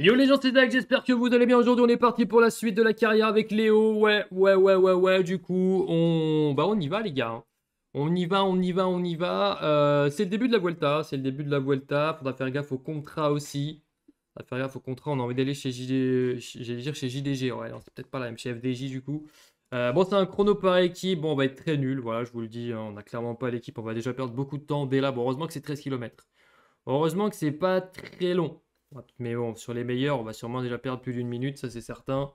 Yo les gens, c'est Zach, j'espère que vous allez bien. Aujourd'hui, on est parti pour la suite de la carrière avec Léo. Ouais, ouais, ouais, ouais, ouais. Du coup, on, bah, on y va, les gars. Hein. On y va, on y va, on y va. Euh, c'est le début de la Vuelta. C'est le début de la Vuelta. Faudra faire gaffe au contrat aussi. Faudra faire gaffe au contrat. On a envie d'aller chez chez JDG. Ouais, c'est peut-être pas la même. Chez FDJ, du coup. Euh, bon, c'est un chrono par équipe. Bon, on va être très nul. Voilà, je vous le dis. Hein. On n'a clairement pas l'équipe. On va déjà perdre beaucoup de temps dès là. Bon, heureusement que c'est 13 km. Heureusement que c'est pas très long. Mais bon, sur les meilleurs, on va sûrement déjà perdre plus d'une minute, ça c'est certain.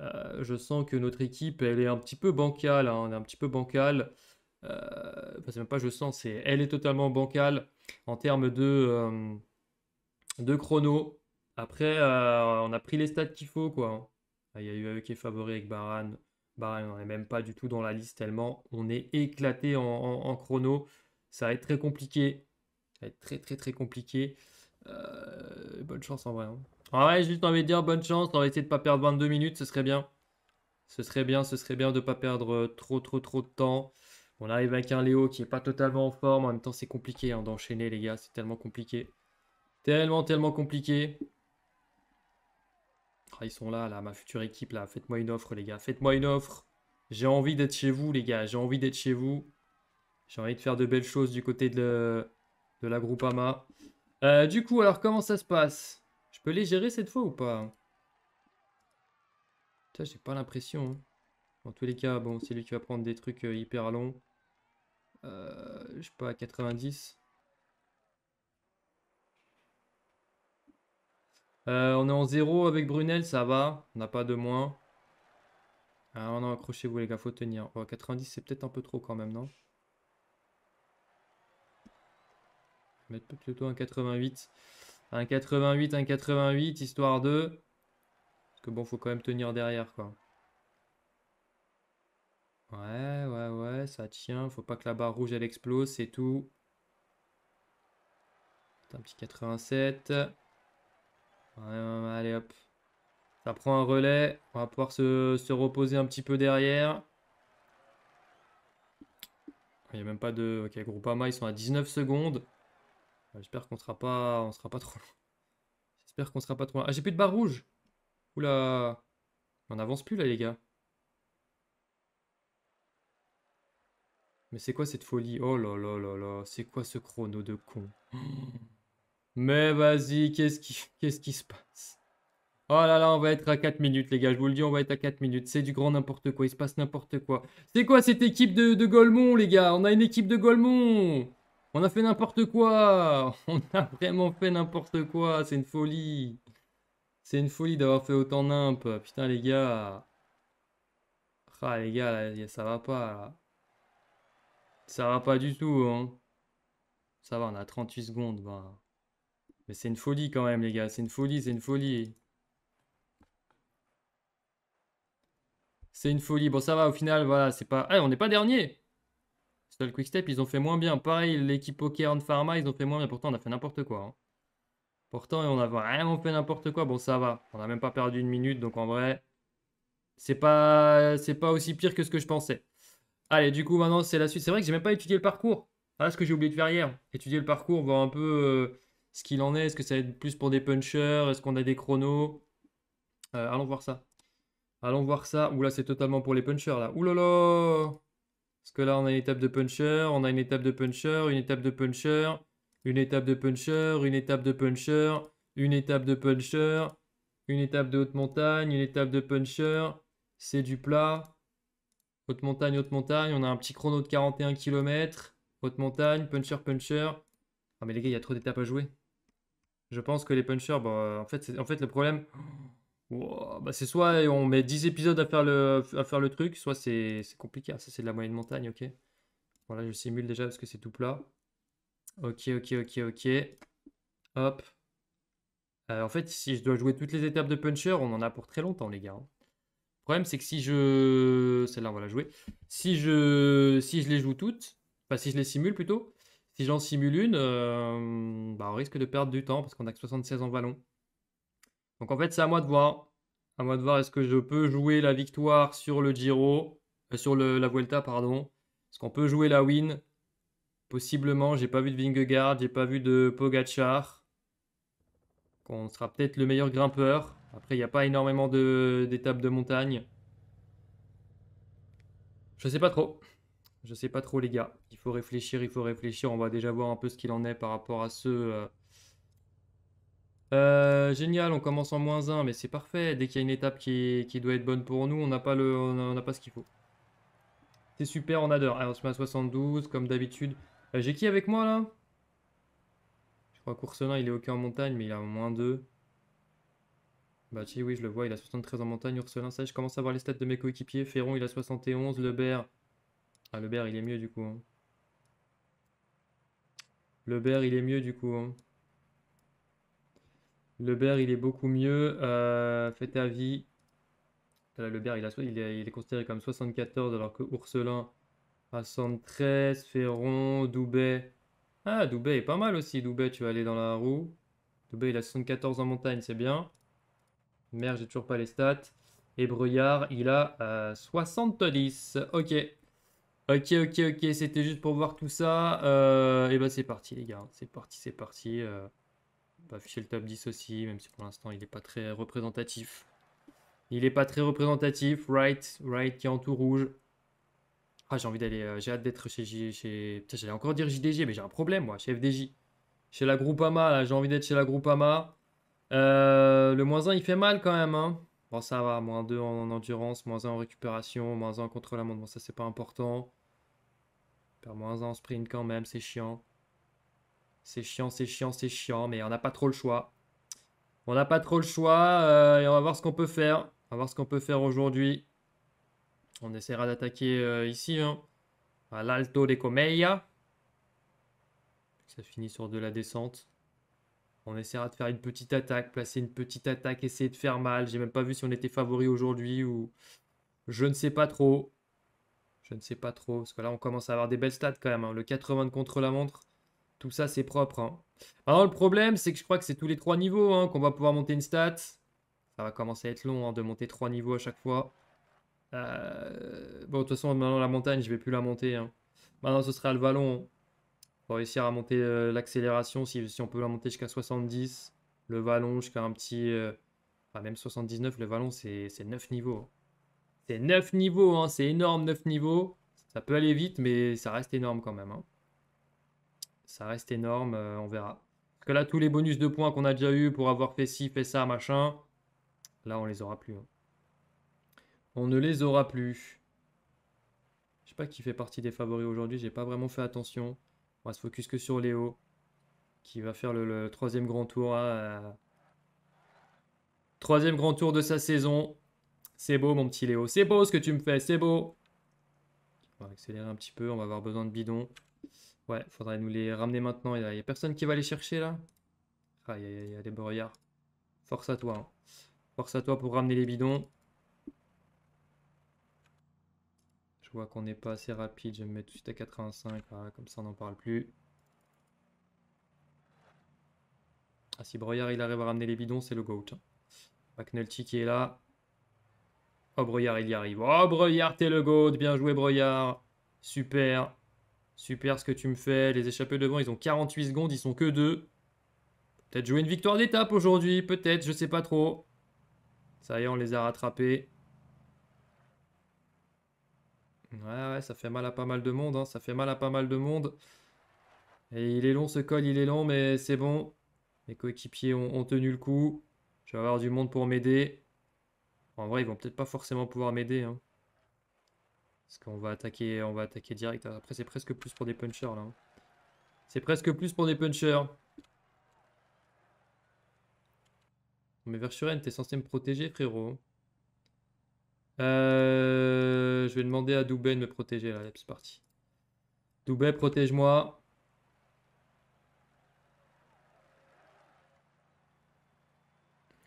Euh, je sens que notre équipe, elle est un petit peu bancale. Hein, on est un petit peu bancale. Euh, même pas je sens, c'est elle est totalement bancale en termes de, euh, chrono. Après, euh, on a pris les stats qu'il faut, quoi. Hein. Ah, il y a eu qui est favori avec Baran. Baran, on n'est même pas du tout dans la liste tellement on est éclaté en, en, chrono. Ça va être très compliqué. Ça va être très très très compliqué. Euh, bonne chance en vrai. ouais, hein. juste envie de dire bonne chance. On va essayer de pas perdre 22 minutes, ce serait bien. Ce serait bien, ce serait bien de pas perdre euh, trop, trop, trop de temps. On arrive avec un Léo qui n'est pas totalement en forme. En même temps, c'est compliqué hein, d'enchaîner, les gars. C'est tellement compliqué. Tellement, tellement compliqué. Ah, ils sont là, là, ma future équipe, là. Faites-moi une offre, les gars. Faites-moi une offre. J'ai envie d'être chez vous, les gars. J'ai envie d'être chez vous. J'ai envie de faire de belles choses du côté de, la de la Groupama. Euh, du coup, alors comment ça se passe Je peux les gérer cette fois ou pas Putain, j'ai pas l'impression. Hein. En tous les cas, bon, c'est lui qui va prendre des trucs euh, hyper longs. Euh, je sais pas, 90. on est en zéro avec Brunel, ça va. On n'a pas de moins. Ah, non, accrochez-vous les gars, faut tenir. 90, c'est peut-être un peu trop quand même, non mettre plutôt un 88. Un 88, un 88, histoire de... Parce que bon, faut quand même tenir derrière, quoi. Ouais, ouais, ouais, ça tient. Faut pas que la barre rouge, elle explose, c'est tout. Un petit 87. Ouais, allez, hop. Ça prend un relais. On va pouvoir se, se reposer un petit peu derrière. Il n'y a même pas de... Ok, Groupama, ils sont à 19 secondes. Ah, j'espère qu'on sera pas, on sera pas trop loin. J'espère qu'on sera pas trop loin. Ah, j'ai plus de barre rouge. Oula. On avance plus là, les gars. Mais c'est quoi cette folie Oh là là là là, c'est quoi ce chrono de con Mais vas-y, qu'est-ce qui, qu'est-ce qui se passe Oh là là, on va être à 4 minutes, les gars. Je vous le dis, on va être à 4 minutes. C'est du grand n'importe quoi. Il se passe n'importe quoi. C'est quoi cette équipe de, de les gars On a une équipe de Golemont on a fait n'importe quoi On a vraiment fait n'importe quoi C'est une folie C'est une folie d'avoir fait autant nimp Putain les gars Ah les gars, ça va pas Ça va pas du tout hein. Ça va, on a 38 secondes. Ben. Mais c'est une folie quand même les gars, c'est une folie, c'est une folie. C'est une folie. Bon ça va au final, voilà, c'est pas... Eh, on n'est pas dernier quick-step, ils ont fait moins bien. Pareil, l'équipe en Pharma, ils ont fait moins bien. Pourtant, on a fait n'importe quoi. Pourtant, hein. Pourtant, on a vraiment fait n'importe quoi. Bon, ça va. On n'a même pas perdu une minute. Donc, en vrai, c'est pas, c'est pas aussi pire que ce que je pensais. Allez, du coup, maintenant, c'est la suite. C'est vrai que j'ai même pas étudié le parcours. Voilà ce que j'ai oublié de faire hier. Étudier le parcours, voir un peu euh, ce qu'il en est. Est-ce que ça va être plus pour des punchers Est-ce qu'on a des chronos euh, Allons voir ça. Allons voir ça. Oula, c'est totalement pour les punchers là. Oulala parce que là, on a une étape de puncher, on a une étape de puncher, une étape de puncher, une étape de puncher, une étape de puncher, une étape de puncher, une étape de haute montagne, une étape de puncher. C'est du plat. Haute montagne, haute montagne. On a un petit chrono de 41 km. Haute montagne, puncher, puncher. Ah mais les gars, il y a trop d'étapes à jouer. Je pense que les punchers, bah, en, fait, en fait, le problème bah c'est soit on met 10 épisodes à faire le, à faire le truc, soit c'est compliqué. Hein. ça, c'est de la moyenne montagne, ok. Voilà, je simule déjà parce que c'est tout plat. Ok, ok, ok, ok. Hop. Euh, en fait, si je dois jouer toutes les étapes de puncher, on en a pour très longtemps, les gars. Hein. Le problème, c'est que si je. Celle-là, on va la jouer. Si je, si je les joue toutes, enfin, si je les simule plutôt, si j'en simule une, euh, bah, on risque de perdre du temps parce qu'on a que 76 en vallon. Donc en fait, c'est à moi de voir. À moi de voir est-ce que je peux jouer la victoire sur le Giro, euh, sur la Vuelta, pardon. Est-ce qu'on peut jouer la win Possiblement, j'ai pas vu de Vingegaard, j'ai pas vu de Pogachar. Qu'on sera peut-être le meilleur grimpeur. Après, il n'y a pas énormément d'étapes de, montagne. Je sais pas trop. Je sais pas trop, les gars. Il faut réfléchir, il faut réfléchir. On va déjà voir un peu ce qu'il en est par rapport à ceux euh, euh, génial, on commence en moins 1, mais c'est parfait. Dès qu'il y a une étape qui, doit être bonne pour nous, on n'a pas, le, on n'a pas ce qu'il faut. C'est super, on adore. Alors, on se met à 72, comme d'habitude. Euh, j'ai qui avec moi, là Je crois Courcelin, il est OK en montagne, mais il a moins 2. Bah, si, oui, je le vois, il a 73 en montagne. Ourselin, ça je commence à voir les stats de mes coéquipiers. Ferron, il a 71. Lebert. Ah, Lebert, il est mieux, du coup. Le hein. Lebert, il est mieux, du coup. Hein. Le il est beaucoup mieux. Euh, faites avis. le il, a, est, considéré comme 74, alors que Ourselin à 73. Ferron, Doubet. Ah, Doubet est pas mal aussi. Doubet, tu vas aller dans la roue. Doubet, il a 74 en montagne, c'est bien. Merde, j'ai toujours pas les stats. Et brouillard il a 70. Euh, ok. Ok, ok, ok. C'était juste pour voir tout ça. et euh, eh ben, c'est parti, les gars. C'est parti, c'est parti. Euh. On afficher le top 10 aussi, même si pour l'instant il n'est pas très représentatif. Il n'est pas très représentatif. Wright, Wright qui est en tout rouge. Ah, j'ai envie d'aller. Euh, j'ai hâte d'être chez. Putain, j'allais encore dire JDG, mais j'ai un problème, moi, chez FDJ. Chez la Groupama, là, j'ai envie d'être chez la Groupama. Euh, le moins 1, il fait mal quand même. Hein. Bon, ça va. Moins 2 en endurance, moins 1 en récupération, moins 1 contre la Bon, ça, c'est pas important. Perdre moins 1 en sprint quand même, c'est chiant. C'est chiant, c'est chiant, c'est chiant, mais on n'a pas trop le choix. On n'a pas trop le choix euh, et on va voir ce qu'on peut faire. On va voir ce qu'on peut faire aujourd'hui. On essaiera d'attaquer euh, ici, hein, à l'Alto de Comeia. Ça finit sur de la descente. On essaiera de faire une petite attaque, placer une petite attaque, essayer de faire mal. J'ai même pas vu si on était favori aujourd'hui ou je ne sais pas trop. Je ne sais pas trop parce que là on commence à avoir des belles stats quand même. Hein. Le 80 contre la montre, tout ça, c'est propre. Hein. Alors, le problème, c'est que je crois que c'est tous les trois niveaux hein, qu'on va pouvoir monter une stat. Ça va commencer à être long hein, de monter trois niveaux à chaque fois. Euh, bon, de toute façon, maintenant, la montagne, je vais plus la monter. Maintenant, ce sera le vallon. On va réussir à monter euh, l'accélération si, on peut la monter jusqu'à 70. Le vallon jusqu'à un petit... Euh, enfin, même 79, le vallon, c'est 9 niveaux. C'est 9 niveaux, c'est énorme, 9 niveaux. Ça peut aller vite, mais ça reste énorme quand même. Hein ça reste énorme, euh, on verra. Parce que là, tous les bonus de points qu'on a déjà eu pour avoir fait ci, fait ça, machin, là, on les aura plus. Hein. On ne les aura plus. Je sais pas qui fait partie des favoris aujourd'hui, j'ai pas vraiment fait attention. On va se focus que sur Léo, qui va faire le, troisième grand tour. Euh. Troisième grand tour de sa saison. C'est beau, mon petit Léo. C'est beau ce que tu me fais, c'est beau. On va accélérer un petit peu, on va avoir besoin de bidon. Ouais, faudrait nous les ramener maintenant. Il n'y a, personne qui va les chercher là Ah, il y, a, des broyards. Force à toi. Hein. Force à toi pour ramener les bidons. Je vois qu'on n'est pas assez rapide. Je vais me mettre tout de suite à 85. comme ça, on n'en parle plus. Ah, si Broyard il arrive à ramener les bidons, c'est le GOAT. Hein. McNulty qui est là. Oh, Broyard, il y arrive. Oh, Broyard, t'es le GOAT. Bien joué, Broyard. Super. Super ce que tu me fais. Les échappés devant, ils ont 48 secondes, ils sont que deux. Peut-être jouer une victoire d'étape aujourd'hui, peut-être, je sais pas trop. Ça y est, on les a rattrapés. Ouais, ouais, ça fait mal à pas mal de monde, hein, ça fait mal à pas mal de monde. Et il est long ce col, il est long, mais c'est bon. Mes coéquipiers ont, tenu le coup. Je vais avoir du monde pour m'aider. En vrai, ils vont peut-être pas forcément pouvoir m'aider. Hein. Parce qu'on va attaquer, on va attaquer direct. Après, c'est presque plus pour des punchers là. Hein. C'est presque plus pour des punchers. Mais Vershuren, t'es censé me protéger, frérot. Euh, je vais demander à Doubet de me protéger là. C'est parti. Doubet, protège-moi.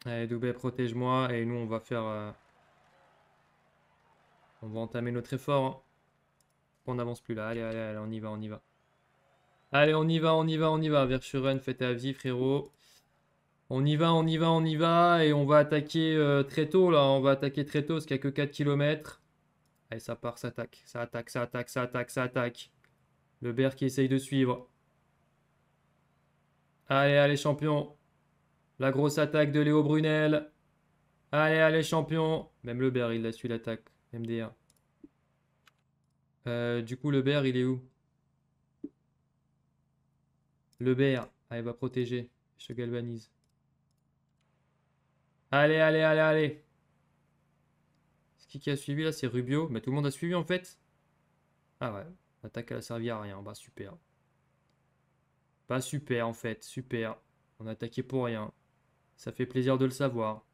Allez, Doubet, protège-moi. Et nous, on va faire. Euh, on va entamer notre effort. Hein. On n'avance plus là. Allez, allez, allez, on y va, on y va. Allez, on y va, on y va, on y va. Verschuren, faites à vie, frérot. On y va, on y va, on y va. Et on va attaquer euh, très tôt, là. On va attaquer très tôt, Ce qu'il n'y a que 4 km. Allez, ça part, ça attaque. Ça attaque, ça attaque, ça attaque, ça attaque. Le bear qui essaye de suivre. Allez, allez, champion. La grosse attaque de Léo Brunel. Allez, allez, champion. Même le bear, il a su l'attaque. MDR. Euh, du coup, le bear, il est où Le bear. Allez, ah, va protéger. Je galvanise. Allez, allez, allez, allez. ce qui a suivi là C'est Rubio. Mais bah, tout le monde a suivi en fait. Ah ouais. L'attaque, elle a servi à rien. Bah super. Pas bah, super en fait. Super. On a attaqué pour rien. Ça fait plaisir de le savoir.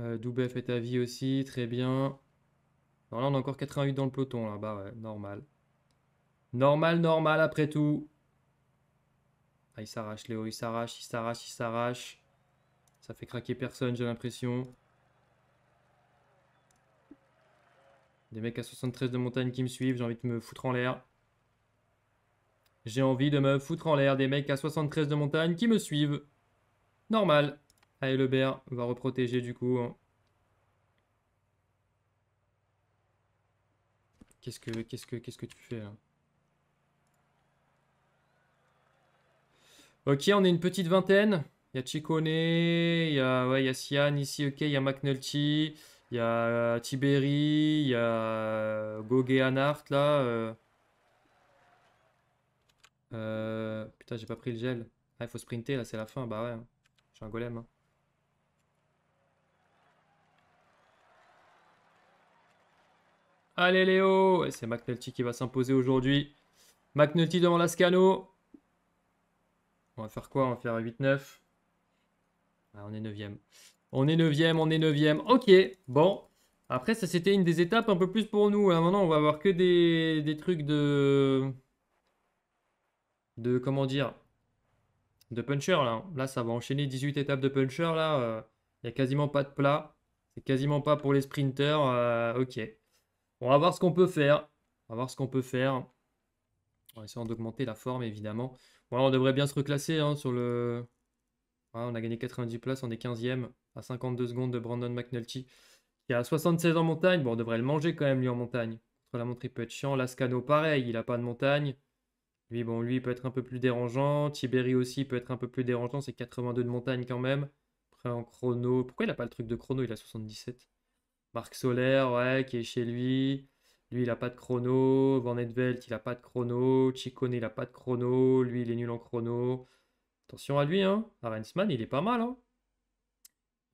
Euh, est est à vie aussi, très bien. Alors là, on a encore 88 dans le peloton, là. bas normal. Normal, normal, après tout. Ah, il s'arrache, Léo, il s'arrache, il s'arrache, il s'arrache. Ça fait craquer personne, j'ai l'impression. Des mecs à 73 de montagne qui me suivent, j'ai envie de me foutre en l'air. J'ai envie de me foutre en l'air, des mecs à 73 de montagne qui me suivent. Normal. Allez, le on va reprotéger du coup. Hein. Qu'est-ce que, que, quest que tu fais là Ok, on est une petite vingtaine. Il y a Chikone, il y a, ouais, Sian ici, ok, il y a McNulty, il y a euh, Tiberi, il y a euh, Gogeanart, là. Euh, putain, j'ai pas pris le gel. Ah, il faut sprinter là, c'est la fin, bah ouais. Hein. J'ai un golem. Hein. Allez Léo, c'est McNulty qui va s'imposer aujourd'hui. McNulty devant Lascano. On va faire quoi On va faire 8-9. Ah, on est 9ème. On est 9ème, on est 9ème. Ok, bon. Après, ça c'était une des étapes un peu plus pour nous. Hein, maintenant, on va avoir que des, trucs de... De comment dire De puncher là. Là, ça va enchaîner 18 étapes de puncher là. Il euh, n'y a quasiment pas de plat. C'est quasiment pas pour les sprinters. Euh, ok. On va voir ce qu'on peut faire. On va voir ce qu'on peut faire. En essayant d'augmenter la forme, évidemment. on devrait bien se reclasser hein, sur le... on a gagné 90 places, on est 15e à 52 secondes de Brandon McNulty. Qui a 76 en montagne. Bon, on devrait le manger quand même, lui, en montagne. Entre la montre, il peut être chiant. Lascano, pareil, il n'a pas de montagne. Lui, bon, lui, peut être un peu plus dérangeant. Tiberi aussi peut être un peu plus dérangeant. C'est 82 de montagne quand même. Après, en chrono. Pourquoi il n'a pas le truc de chrono Il a 77. Marc Solaire, ouais, qui est chez lui. Lui, il n'a pas de chrono. Van Edvelt, il n'a pas de chrono. Chicone, il n'a pas de chrono. Lui, il est nul en chrono. Attention à lui, hein. Arensman, il est pas mal, hein.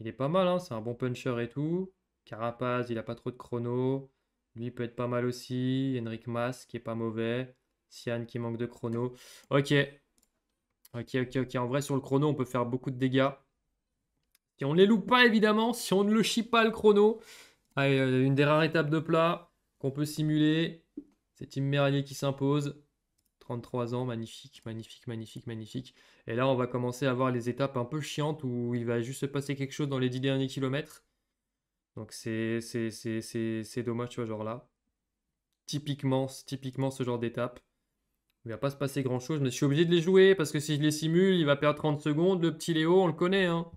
Il est pas mal, hein. C'est un bon puncher et tout. Carapaz, il n'a pas trop de chrono. Lui peut être pas mal aussi. Henrik Mas, qui est pas mauvais. Sian, qui manque de chrono. Ok. Ok, ok, ok. En vrai, sur le chrono, on peut faire beaucoup de dégâts. Si on ne les loupe pas, évidemment. Si on ne le chie pas, le chrono. Euh, une des rares étapes de plat qu'on peut simuler. C'est Tim qui s'impose. 33 ans, magnifique, magnifique, magnifique, magnifique. Et là, on va commencer à avoir les étapes un peu chiantes où il va juste se passer quelque chose dans les 10 derniers kilomètres. Donc c'est dommage, tu vois, genre là. Typiquement, typiquement ce genre d'étape. Il va pas se passer grand chose, mais je suis obligé de les jouer parce que si je les simule, il va perdre 30 secondes. Le petit Léo, on le connaît. Hein.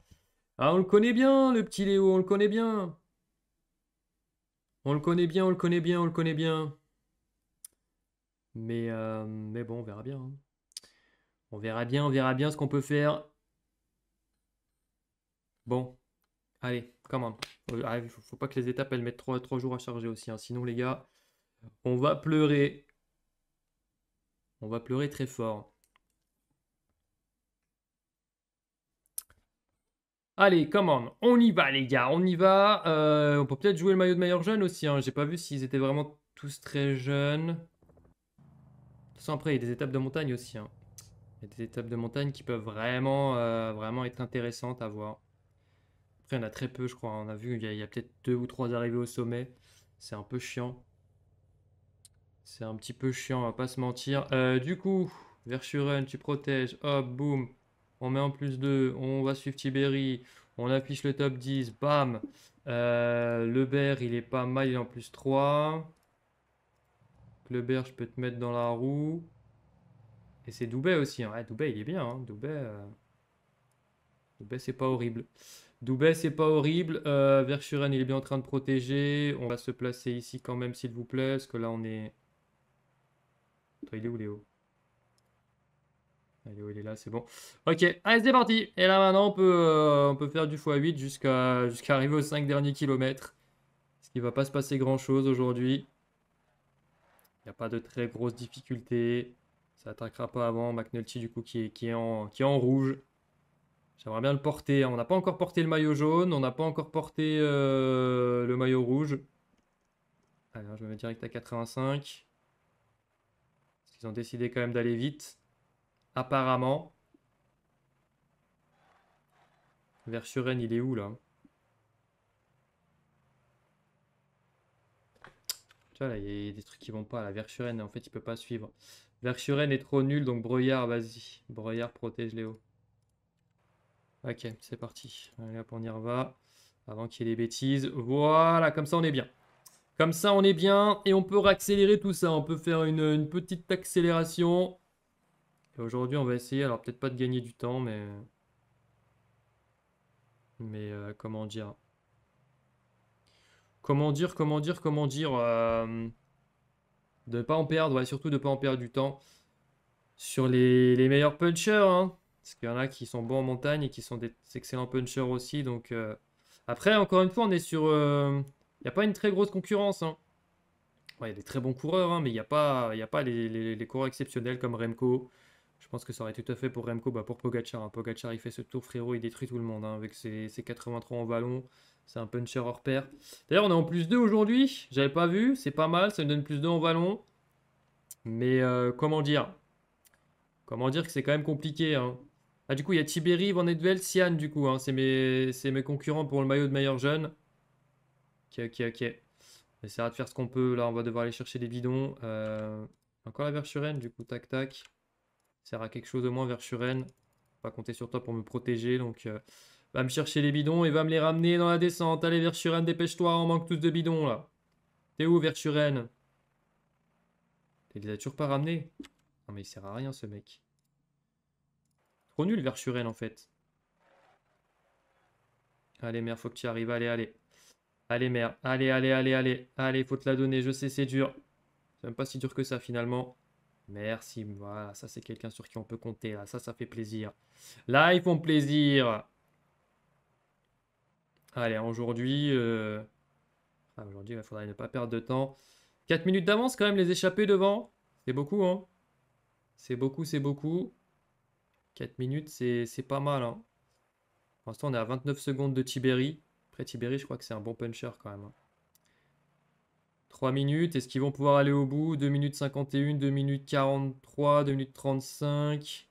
Ah, on le connaît bien, le petit Léo, on le connaît bien. On le connaît bien, on le connaît bien, on le connaît bien. Mais, euh, mais bon, on verra bien. Hein. On verra bien, on verra bien ce qu'on peut faire. Bon, allez, comment euh, ah, Il faut, pas que les étapes, elles mettent 3, jours à charger aussi. Hein. Sinon, les gars, on va pleurer. On va pleurer très fort. Allez, commande, on y va les gars, on y va. Euh, on peut peut-être jouer le maillot de meilleur jeune aussi. Hein. J'ai pas vu s'ils étaient vraiment tous très jeunes. De toute façon, après, il y a des étapes de montagne aussi. Hein. Il y a des étapes de montagne qui peuvent vraiment, euh, vraiment être intéressantes à voir. Après, il y en a très peu, je crois. On a vu, il y a, peut-être deux ou trois arrivés au sommet. C'est un peu chiant. C'est un petit peu chiant, on va pas se mentir. Euh, du coup, Verschuren, tu protèges. Hop, boum on met en plus 2, on va suivre Tiberi, on affiche le top 10, bam euh, Le il est pas mal, il est en plus 3. Le je peux te mettre dans la roue. Et c'est Doubet aussi. Hein. Eh, Doubet, il est bien. Hein. Euh, Doubet, c'est pas horrible. Doubet, c'est pas horrible. Euh, il est bien en train de protéger. On va se placer ici quand même, s'il vous plaît, parce que là, on est... il est où, Léo Allez, Il est là, c'est bon. Ok, allez, c'est parti. Et là, maintenant, on peut, euh, on peut faire du x8 jusqu'à jusqu'à arriver aux 5 derniers kilomètres. Ce qui va pas se passer grand-chose aujourd'hui. Il n'y a pas de très grosses difficultés. Ça attaquera pas avant. McNulty, du coup, qui est, qui en, qui en rouge. J'aimerais bien le porter. On n'a pas encore porté le maillot jaune. On n'a pas encore porté euh, le maillot rouge. Allez, hein, je me mets direct à 85. Parce qu'ils ont décidé quand même d'aller vite apparemment. Versuren, il est où là Tu vois, là, il y a des trucs qui vont pas. La en fait, il peut pas suivre. Versuren est trop nul, donc Breuillard, vas-y. Broyard protège Léo. Ok, c'est parti. Allez, on y Avant qu'il y ait des bêtises. Voilà, comme ça, on est bien. Comme ça, on est bien. Et on peut réaccélérer tout ça. On peut faire une, une petite accélération aujourd'hui, on va essayer, alors peut-être pas de gagner du temps, mais. Mais euh, comment dire Comment dire, comment dire, comment dire euh, De De pas en perdre, ouais, surtout de pas en perdre du temps sur les, meilleurs punchers, hein. Parce qu'il y en a qui sont bons en montagne et qui sont des excellents punchers aussi, donc. Euh, après, encore une fois, on est sur. Il n'y a pas une très grosse concurrence, hein. Il y a des très bons coureurs, hein, mais il n'y a pas, y a pas les, coureurs exceptionnels comme Remco, je pense que ça aurait été tout à fait pour Remco, bah, pour Pogacar. Hein. Pogachar, il fait ce tour, frérot, il détruit tout le monde hein, avec ses, 83 en ballon. C'est un puncher hors pair. D'ailleurs, on est en plus 2 aujourd'hui. J'avais pas vu, c'est pas mal, ça nous donne plus 2 en ballon. Mais euh, comment dire Comment dire que c'est quand même compliqué. Hein. Ah, du coup, il y a Tiberi, Van Edveld, Sian, du coup. C'est mes, concurrents pour le maillot de meilleur jeune. Ok, ok, ok. On essaiera de faire ce qu'on peut. Là, on va devoir aller chercher des bidons. Euh, encore la Verchuren, du coup, tac, tac sert à quelque chose au moins Verchuren. Pas compter sur toi pour me protéger. Donc, euh, va me chercher les bidons et va me les ramener dans la descente. Allez, Verturène, dépêche-toi. On manque tous de bidons là. T'es où, Verturène Il les a toujours pas ramenés. Non, mais il sert à rien ce mec. Trop nul, Verturène, en fait. Allez, mère, faut que tu arrives. Allez, allez. Allez, mère. Allez, allez, allez, allez. Allez, faut te la donner. Je sais, c'est dur. C'est même pas si dur que ça finalement. Merci, voilà, ça c'est quelqu'un sur qui on peut compter, ça ça fait plaisir. Là, ils font plaisir. Allez, aujourd'hui, euh, aujourd'hui, il faudrait ne pas perdre de temps. 4 minutes d'avance quand même, les échappés devant. C'est beaucoup, hein C'est beaucoup, c'est beaucoup. 4 minutes, c'est pas mal, hein Pour l'instant, on est à 29 secondes de Tiberi. Après, Tiberi, je crois que c'est un bon puncher quand même. Hein. 3 minutes. Est-ce qu'ils vont pouvoir aller au bout 2 minutes 51, 2 minutes 43, 2 minutes 35,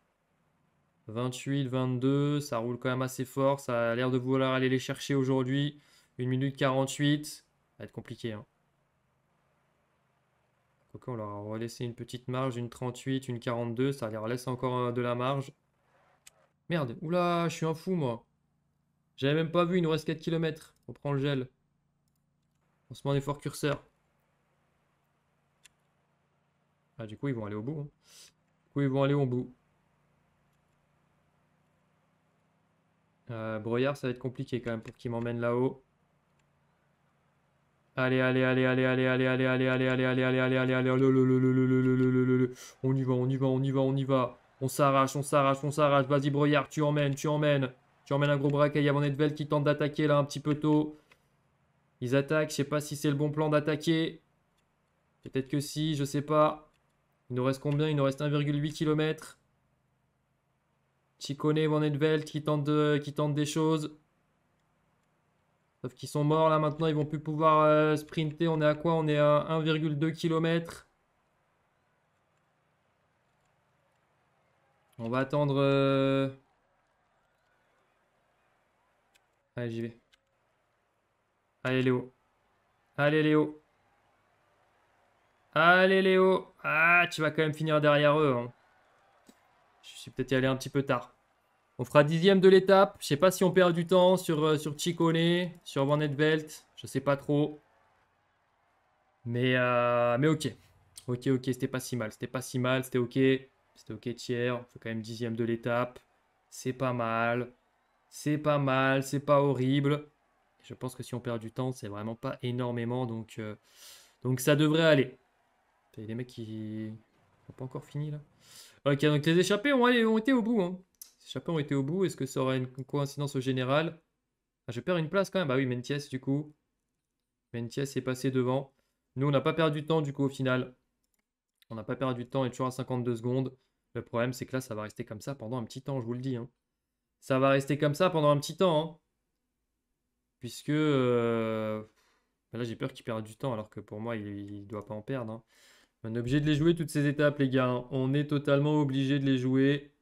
28, 22. Ça roule quand même assez fort. Ça a l'air de vouloir aller les chercher aujourd'hui. 1 minute 48. Ça va être compliqué. Hein. on leur a laissé une petite marge, une 38, une 42. Ça leur laisse encore euh, de la marge. Merde, oula, je suis un fou moi. J'avais même pas vu, il nous reste 4 km. On prend le gel. On se met en effort curseur. du coup, ils vont aller au bout. Du coup, ils vont aller au bout. Euh, Broyard, ça va être compliqué quand même pour qu'il m'emmène là-haut. Allez, allez, allez, allez, allez, allez, allez, allez, allez, allez, allez, allez, allez, allez, allez, on y va, on y va, on y va, on y va. On s'arrache, on s'arrache, on s'arrache. Vas-y, Broyard, tu emmènes, tu emmènes. Tu emmènes un gros braquet. Il y a Van Edveld qui tente d'attaquer là un petit peu tôt. Ils attaquent. Je sais pas si c'est le bon plan d'attaquer. Peut-être que si, je sais pas. Il nous reste combien Il nous reste 1,8 km. Chikone, Van Edveld qui tentent de, qui tente des choses. Sauf qu'ils sont morts là maintenant, ils vont plus pouvoir euh, sprinter. On est à quoi On est à 1,2 km. On va attendre. Euh, Allez, j'y vais. Allez, Léo. Allez, Léo. Allez, Léo. Ah, tu vas quand même finir derrière eux. Hein. Je suis peut-être allé un petit peu tard. On fera dixième de l'étape. Je sais pas si on perd du temps sur, euh, sur Chicone, sur Van Belt. Je sais pas trop. Mais, euh, mais ok. Ok, ok, c'était pas si mal. C'était pas si mal, c'était ok. C'était ok, tiers. On fait quand même dixième de l'étape. C'est pas mal. C'est pas mal, c'est pas horrible. Je pense que si on perd du temps, c'est vraiment pas énormément. Donc, euh, donc ça devrait aller. Il y a des mecs qui n'ont pas encore fini là. Ok, donc les échappés ont, été au bout. Hein. Les échappés ont été au bout. Est-ce que ça aurait une coïncidence au général ah, Je perds une place quand même. Bah oui, Mentiès du coup. Mentiès est passé devant. Nous, on n'a pas perdu de temps du coup au final. On n'a pas perdu de temps On est toujours à 52 secondes. Le problème, c'est que là, ça va rester comme ça pendant un petit temps, je vous le dis. Hein. Ça va rester comme ça pendant un petit temps. Hein. Puisque. Euh, bah là, j'ai peur qu'il perde du temps, alors que pour moi, il ne doit pas en perdre. On est obligé de les jouer toutes ces étapes, les gars. Hein. On est totalement obligé de les jouer.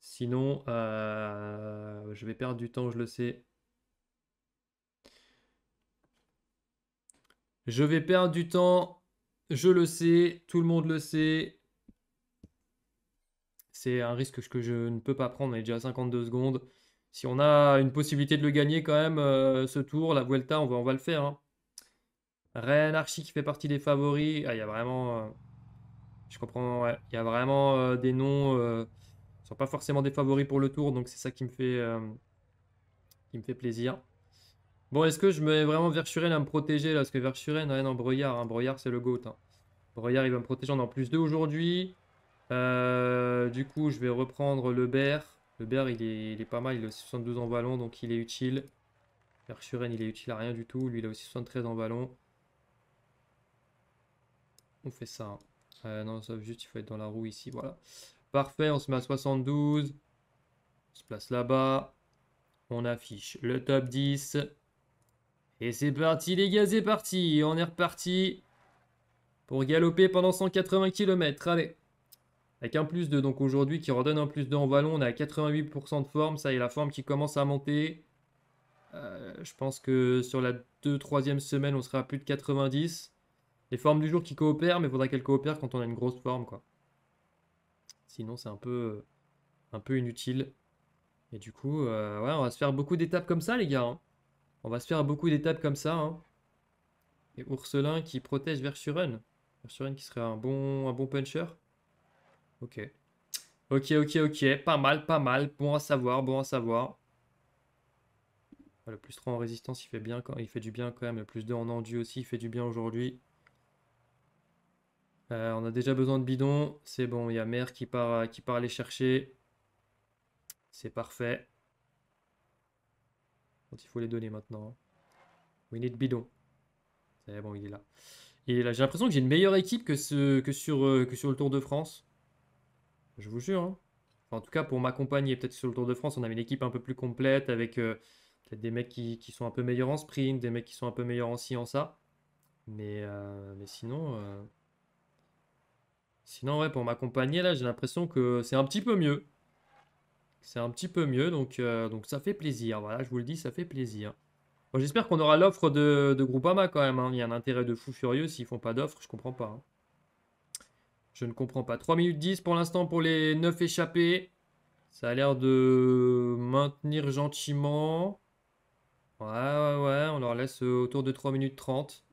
Sinon, euh, je vais perdre du temps, je le sais. Je vais perdre du temps, je le sais, tout le monde le sait. C'est un risque que je ne peux pas prendre, on est déjà à 52 secondes. Si on a une possibilité de le gagner quand même, euh, ce tour, la Vuelta, on va, on va le faire. Hein. Rennes, Archie qui fait partie des favoris. Ah, il y a vraiment. Euh, je comprends. Il y a vraiment euh, des noms. qui euh, ne sont pas forcément des favoris pour le tour. Donc c'est ça qui me fait. qui me fait plaisir. Bon, est-ce que je mets vraiment Verschuren à me protéger là Parce que Verschuren, rien en brouillard. Hein. c'est le GOAT. Hein. il va me protéger. On en plus 2 aujourd'hui. du coup, je vais reprendre le Bear. Le Bear, il est, pas mal. Il a 72 en ballon, donc il est utile. Verschuren, il est utile à rien du tout. Lui, il a aussi 73 en ballon on fait ça. Euh, non, ça juste, il faut être dans la roue ici, voilà. Parfait, on se met à 72. On se place là-bas. On affiche le top 10. Et c'est parti, les gars, c'est parti. On est reparti pour galoper pendant 180 km. Allez avec un plus de. Donc aujourd'hui, qui redonne un plus de en vallon. on est à 88% de forme. Ça y est, la forme qui commence à monter. Euh, je pense que sur la 2-3e semaine, on sera à plus de 90. Les formes du jour qui coopèrent, mais il faudra qu'elles coopèrent quand on a une grosse forme, quoi. Sinon, c'est un peu, euh, un peu inutile. Et du coup, euh, ouais, on va se faire beaucoup d'étapes comme ça, les gars. Hein. On va se faire beaucoup d'étapes comme ça. Hein. Et Ourselin qui protège Versuren. Versuren qui serait un bon, un bon puncher. Ok. Ok, ok, ok. Pas mal, pas mal. Bon à savoir, bon à savoir. Le plus 3 en résistance, il fait bien quand il fait du bien quand même. Le plus 2 en enduit aussi, il fait du bien aujourd'hui. Euh, on a déjà besoin de bidons. C'est bon, il y a Mère qui part, euh, qui part les chercher. C'est parfait. il faut les donner maintenant. We need bidon. C'est bon, il est là. Il là. J'ai l'impression que j'ai une meilleure équipe que, sur, euh, que sur le Tour de France. Je vous jure. Hein. en tout cas, pour m'accompagner, peut-être sur le Tour de France, on avait une équipe un peu plus complète avec des mecs qui, sont un peu meilleurs en sprint, des mecs qui sont un peu meilleurs en ci, en ça. Mais, mais sinon. Sinon, ouais, pour m'accompagner, là, j'ai l'impression que c'est un petit peu mieux. C'est un petit peu mieux, donc, euh, donc ça fait plaisir. Voilà, je vous le dis, ça fait plaisir. J'espère qu'on aura l'offre de, de, Groupama quand même. Hein. Il y a un intérêt de fou furieux s'ils font pas d'offre, je comprends pas. Hein. Je ne comprends pas. 3 minutes 10 pour l'instant pour les 9 échappés. Ça a l'air de maintenir gentiment. Ouais, ouais, ouais. On leur laisse euh, autour de 3 minutes 30.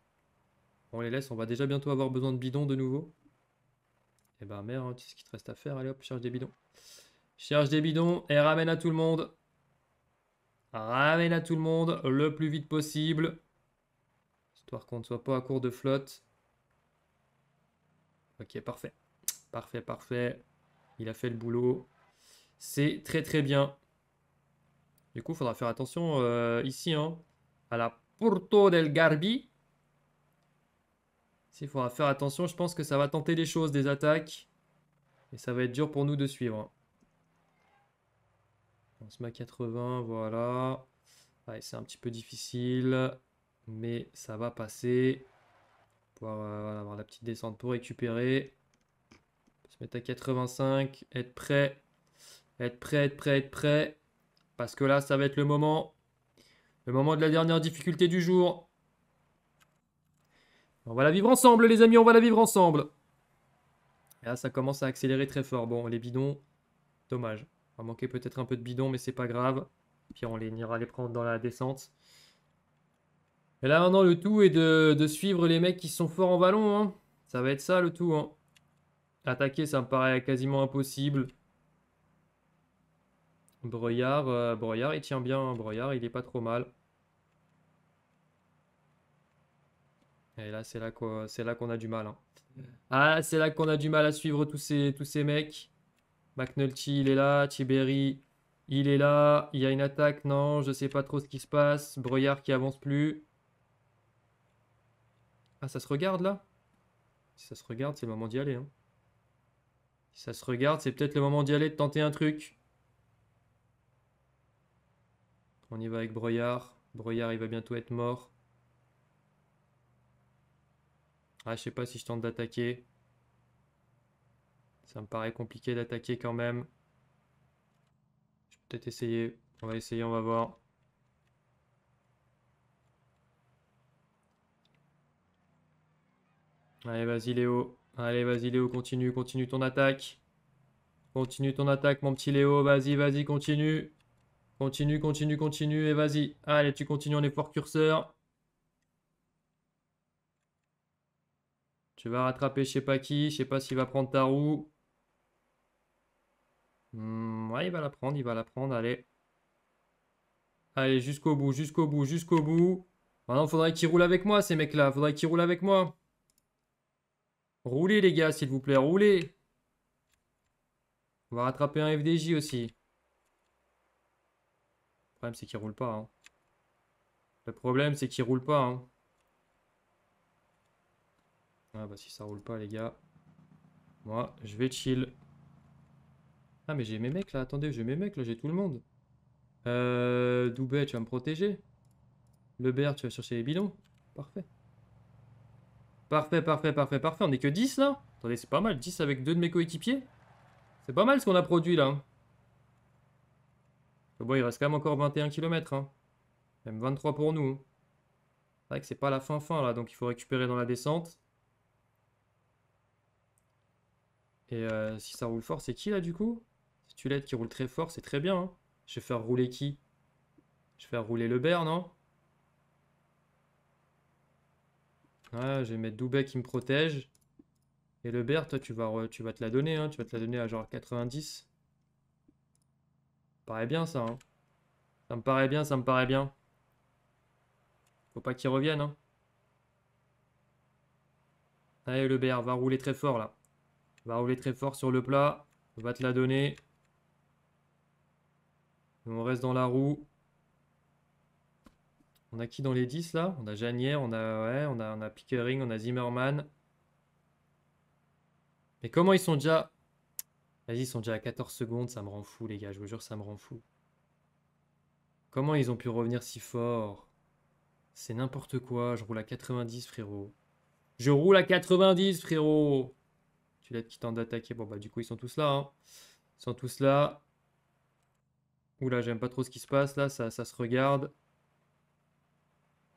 On les laisse, on va déjà bientôt avoir besoin de bidons de nouveau. Eh ben merde, hein, tu ce qu'il te reste à faire. Allez hop, cherche des bidons. Cherche des bidons et ramène à tout le monde. Ramène à tout le monde le plus vite possible. Histoire qu'on ne soit pas à court de flotte. Ok, parfait. Parfait, parfait. Il a fait le boulot. C'est très très bien. Du coup, il faudra faire attention euh, ici, hein, à la Porto del Garbi. Il faudra faire attention, je pense que ça va tenter des choses, des attaques. Et ça va être dur pour nous de suivre. On se met à 80, voilà. c'est un petit peu difficile, mais ça va passer. On euh, va avoir la petite descente pour récupérer. On se mettre à 85, être prêt, être prêt, être prêt, être prêt. Parce que là, ça va être le moment. Le moment de la dernière difficulté du jour. On va la vivre ensemble, les amis, on va la vivre ensemble. Et là, ça commence à accélérer très fort. Bon, les bidons, dommage. On va manquer peut-être un peu de bidons, mais c'est pas grave. Puis on les ira les prendre dans la descente. Et là, maintenant, le tout est de, suivre les mecs qui sont forts en ballon. Hein. Ça va être ça, le tout. Hein. Attaquer, ça me paraît quasiment impossible. Broyard, euh, Broyard, il tient bien. Hein. Broyard, il est pas trop mal. Et là, c'est là qu'on a du mal. Hein. Ah, c'est là qu'on a du mal à suivre tous ces, tous ces mecs. McNulty, il est là. Tiberi, il est là. Il y a une attaque. Non, je ne sais pas trop ce qui se passe. Broyard qui avance plus. Ah, ça se regarde là Si ça se regarde, c'est le moment d'y aller. Hein. Si ça se regarde, c'est peut-être le moment d'y aller, de tenter un truc. On y va avec Broyard. Broyard, il va bientôt être mort. Ah, je sais pas si je tente d'attaquer. Ça me paraît compliqué d'attaquer quand même. Je vais peut-être essayer. On va essayer, on va voir. Allez, vas-y Léo. Allez, vas-y Léo, continue, continue ton attaque. Continue ton attaque, mon petit Léo. Vas-y, vas-y, continue. Continue, continue, continue et vas-y. Allez, tu continues en fort curseur. Je vas rattraper je sais pas qui. Je sais pas s'il va prendre ta roue. Hmm, ouais, il va la prendre, il va la prendre. Allez. Allez, jusqu'au bout, jusqu'au bout, jusqu'au bout. Maintenant, faudrait qu'il roule avec moi, ces mecs-là. Faudrait qu'ils roule avec moi. Roulez, les gars, s'il vous plaît, roulez. On va rattraper un FDJ aussi. Le problème, c'est qu'il roule pas. Hein. Le problème, c'est qu'il roule pas. Hein. Ah bah si ça roule pas les gars. Moi, je vais chill. Ah mais j'ai mes mecs là, attendez, j'ai mes mecs là, j'ai tout le monde. Euh, Doubet, tu vas me protéger. Lebert tu vas chercher les bidons. Parfait. Parfait, parfait, parfait, parfait. On est que 10 là Attendez, c'est pas mal, 10 avec deux de mes coéquipiers. C'est pas mal ce qu'on a produit là. Hein. Bon, il reste quand même encore 21 km. Hein. Même 23 pour nous. Hein. C'est vrai que c'est pas la fin fin là, donc il faut récupérer dans la descente. Et euh, si ça roule fort, c'est qui là du coup Si tu l'aides qui roule très fort, c'est très bien. Hein. Je vais faire rouler qui Je vais faire rouler le bear, non Ouais, ah, je vais mettre Doubet qui me protège. Et le bear, toi, tu vas, tu vas te la donner. Hein. Tu vas te la donner à genre 90. Ça Paraît bien ça. Hein. Ça me paraît bien, ça me paraît bien. Faut pas qu'il revienne. Hein. Allez, le bear va rouler très fort là. Va rouler très fort sur le plat. On va te la donner. on reste dans la roue. On a qui dans les 10 là On a Janière, on a, on a, on a Pickering, on a Zimmerman. Mais comment ils sont déjà... Vas-y, ils sont déjà à 14 secondes, ça me rend fou les gars, je vous jure, ça me rend fou. Comment ils ont pu revenir si fort C'est n'importe quoi, je roule à 90 frérot. Je roule à 90 frérot tu l'aides qui tente d'attaquer. Bon, bah, du coup, ils sont tous là. Hein. Ils sont tous là. Oula, j'aime pas trop ce qui se passe là. Ça, se regarde.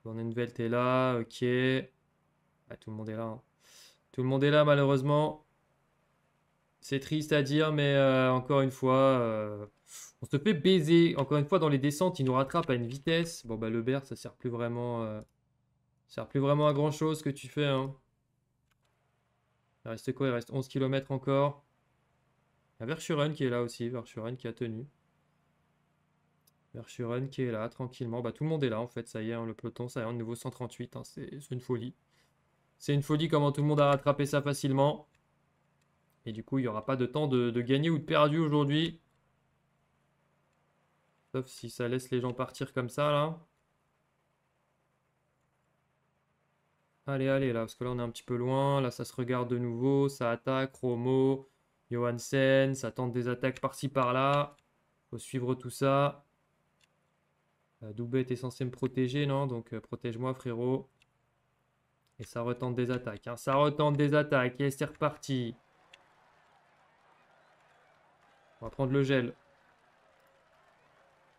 Bon, Envelt est là. Ok. Bah, tout le monde est là. Hein. Tout le monde est là, malheureusement. C'est triste à dire, mais euh, encore une fois, euh, on se fait baiser. Encore une fois, dans les descentes, il nous rattrape à une vitesse. Bon, bah, le bert, ça sert plus vraiment. Euh, sert plus vraiment à grand chose que tu fais. Hein. Il reste quoi Il reste 11 km encore. Il y a Vershuren qui est là aussi. Vershuren qui a tenu. Vershuren qui est là tranquillement. Bah, tout le monde est là en fait. Ça y est, hein, le peloton, ça y est, à nouveau 138. Hein. c'est une folie. C'est une folie comment tout le monde a rattrapé ça facilement. Et du coup, il n'y aura pas de temps de, de gagner ou de perdu aujourd'hui. Sauf si ça laisse les gens partir comme ça là. Allez, allez, là, parce que là, on est un petit peu loin. Là, ça se regarde de nouveau. Ça attaque. Romo, Johansen, ça tente des attaques par-ci, par-là. faut suivre tout ça. Euh, Doubet est censé me protéger, non Donc, euh, protège-moi, frérot. Et ça retente des attaques. Hein. Ça retente des attaques. Et c'est reparti. On va prendre le gel.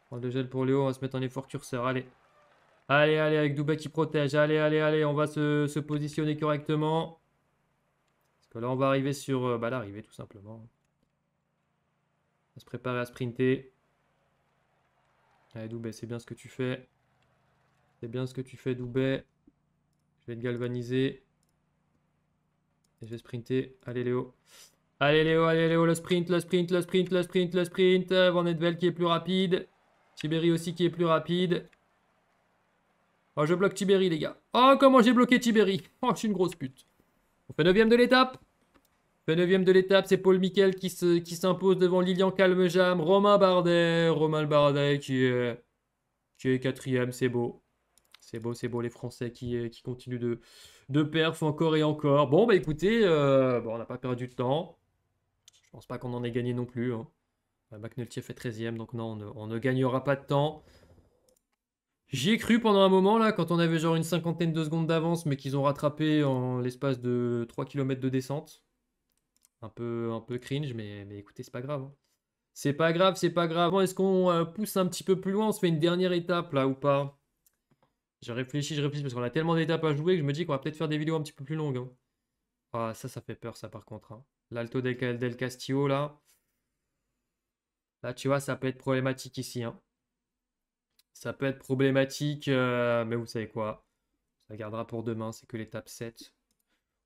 Prendre le gel pour Léo. On va se mettre en effort curseur. Allez. Allez, allez, avec Doubet qui protège. Allez, allez, allez, on va se, positionner correctement. Parce que là, on va arriver sur euh, bah, l'arrivée, tout simplement. On se préparer à sprinter. Allez, Doubet, c'est bien ce que tu fais. C'est bien ce que tu fais, Doubet. Je vais te galvaniser. Et je vais sprinter. Allez, Léo. Allez, Léo, allez, Léo. Le sprint, le sprint, le sprint, le sprint, le sprint. Van Edvel qui est plus rapide. Tiberi aussi qui est plus rapide. Oh, je bloque Tibéri, les gars. Oh, comment j'ai bloqué Tibéri Oh, je suis une grosse pute. On fait 9ème de l'étape. On fait 9ème de l'étape. C'est Paul Miquel qui s'impose qui devant Lilian Calmejam. Romain Bardet. Romain Bardet qui est, qui est 4 C'est beau. C'est beau, c'est beau. Les Français qui, euh, qui continuent de, de perf encore et encore. Bon, bah écoutez, euh, bon, on n'a pas perdu de temps. Je pense pas qu'on en ait gagné non plus. Hein. Bah, McNulty fait 13ème, donc non, on ne gagnera pas de temps. J'y ai cru pendant un moment là, quand on avait genre une cinquantaine de secondes d'avance, mais qu'ils ont rattrapé en l'espace de 3 km de descente. Un peu, un peu cringe, mais, écoutez, c'est pas grave. Hein. C'est pas grave, c'est pas grave. Est-ce qu'on euh, pousse un petit peu plus loin On se fait une dernière étape là ou pas Je réfléchis, je réfléchis parce qu'on a tellement d'étapes à jouer que je me dis qu'on va peut-être faire des vidéos un petit peu plus longues. Hein. Ah, ça, ça fait peur ça par contre. Hein. L'Alto del, del, Castillo là. Là, tu vois, ça peut être problématique ici. Hein. Ça peut être problématique, euh, mais vous savez quoi On se la gardera pour demain, c'est que l'étape 7.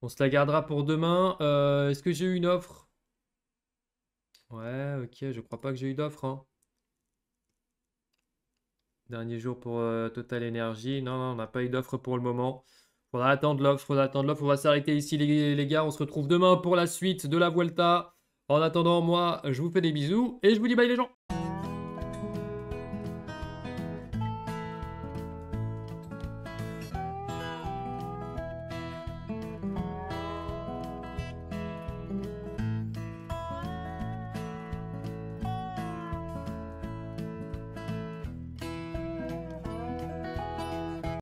On se la gardera pour demain. Euh, est-ce que j'ai eu une offre Ouais, ok, je crois pas que j'ai eu d'offre. Hein. Dernier jour pour euh, Total Energy. Non, non on n'a pas eu d'offre pour le moment. Faudra attendre l'offre, faudra attendre l'offre. On va s'arrêter ici, les gars. On se retrouve demain pour la suite de la Vuelta. En attendant, moi, je vous fais des bisous et je vous dis bye les gens.